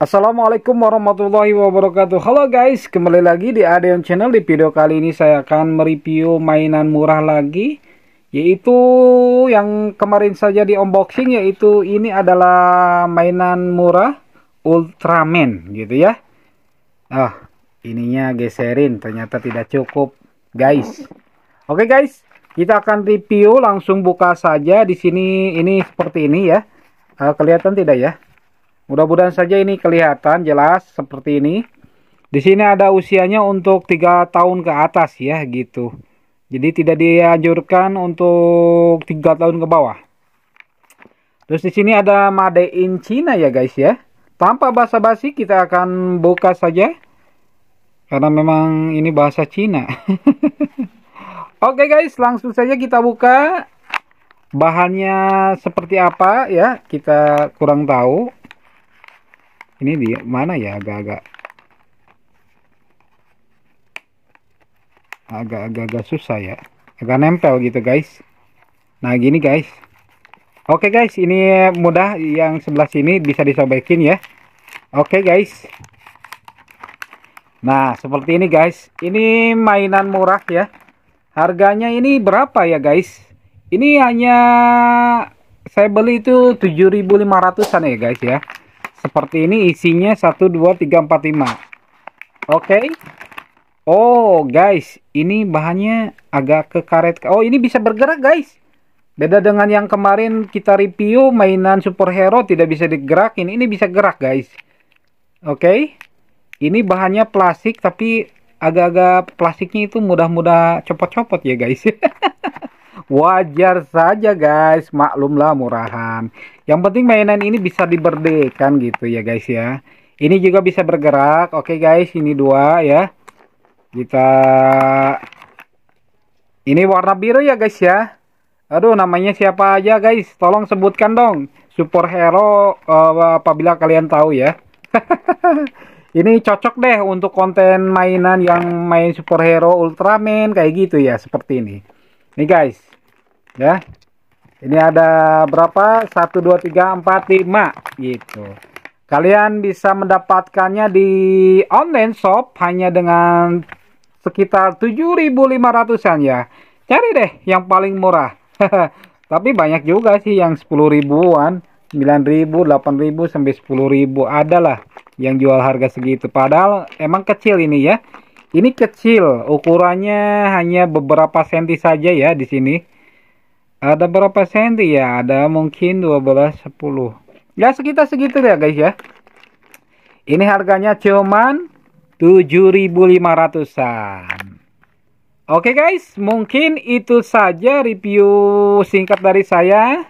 Assalamualaikum warahmatullahi wabarakatuh Halo guys, kembali lagi di Adeon Channel Di video kali ini saya akan mereview mainan murah lagi Yaitu yang kemarin saja di unboxing Yaitu ini adalah mainan murah Ultraman gitu ya Ah, ininya geserin ternyata tidak cukup guys Oke okay guys, kita akan review langsung buka saja di sini ini seperti ini ya uh, Kelihatan tidak ya Mudah-mudahan saja ini kelihatan jelas seperti ini. Di sini ada usianya untuk 3 tahun ke atas ya gitu. Jadi tidak dianjurkan untuk 3 tahun ke bawah. Terus di sini ada Made in China ya guys ya. Tanpa basa-basi kita akan buka saja. Karena memang ini bahasa Cina. Oke okay guys, langsung saja kita buka. Bahannya seperti apa ya, kita kurang tahu ini di mana ya agak-agak agak-agak susah ya agak nempel gitu guys nah gini guys oke okay guys ini mudah yang sebelah sini bisa disobekin ya oke okay guys nah seperti ini guys ini mainan murah ya harganya ini berapa ya guys ini hanya saya beli itu 7500an ya guys ya seperti ini isinya 1 2 3 4 5 oke okay. Oh guys ini bahannya agak ke karet Oh ini bisa bergerak guys beda dengan yang kemarin kita review mainan superhero tidak bisa digerakin ini bisa gerak guys oke okay. ini bahannya plastik tapi agak-agak plastiknya itu mudah-mudah copot-copot ya guys wajar saja guys maklumlah murahan yang penting mainan ini bisa diberdekan gitu ya guys ya. Ini juga bisa bergerak. Oke guys, ini dua ya. Kita ini warna biru ya guys ya. Aduh namanya siapa aja guys? Tolong sebutkan dong. Superhero uh, apabila kalian tahu ya. ini cocok deh untuk konten mainan yang main superhero Ultraman kayak gitu ya seperti ini. Nih guys. Ya. Ini ada berapa? 1 2 3 4 5 gitu. Kalian bisa mendapatkannya di online shop hanya dengan sekitar 7.500-an ya. Cari deh yang paling murah. Tapi banyak juga sih yang 10 ribuan, 9000 8000 10000 adalah sampai yang jual harga segitu. Padahal emang kecil ini ya. Ini kecil, ukurannya hanya beberapa senti saja ya di sini ada berapa senti ya? Ada mungkin 12 10. Ya sekitar segitu ya guys ya. Ini harganya cuman 7.500-an. Oke guys, mungkin itu saja review singkat dari saya.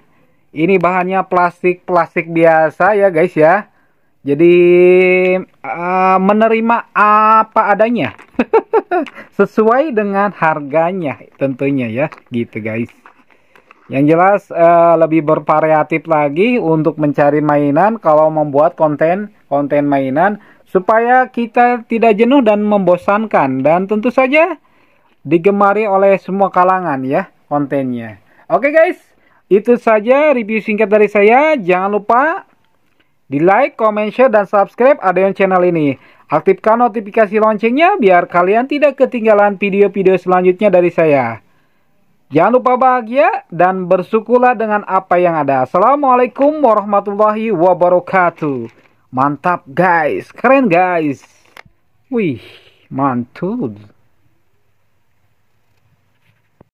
Ini bahannya plastik-plastik biasa ya guys ya. Jadi uh, menerima apa adanya. Sesuai dengan harganya tentunya ya. Gitu guys. Yang jelas uh, lebih bervariatif lagi untuk mencari mainan kalau membuat konten konten mainan supaya kita tidak jenuh dan membosankan dan tentu saja digemari oleh semua kalangan ya kontennya. Oke okay guys, itu saja review singkat dari saya. Jangan lupa di like, comment, share, dan subscribe Adeon channel ini. Aktifkan notifikasi loncengnya biar kalian tidak ketinggalan video-video selanjutnya dari saya. Jangan lupa bahagia dan bersyukurlah dengan apa yang ada. Assalamualaikum warahmatullahi wabarakatuh. Mantap guys, keren guys. Wih, mantul.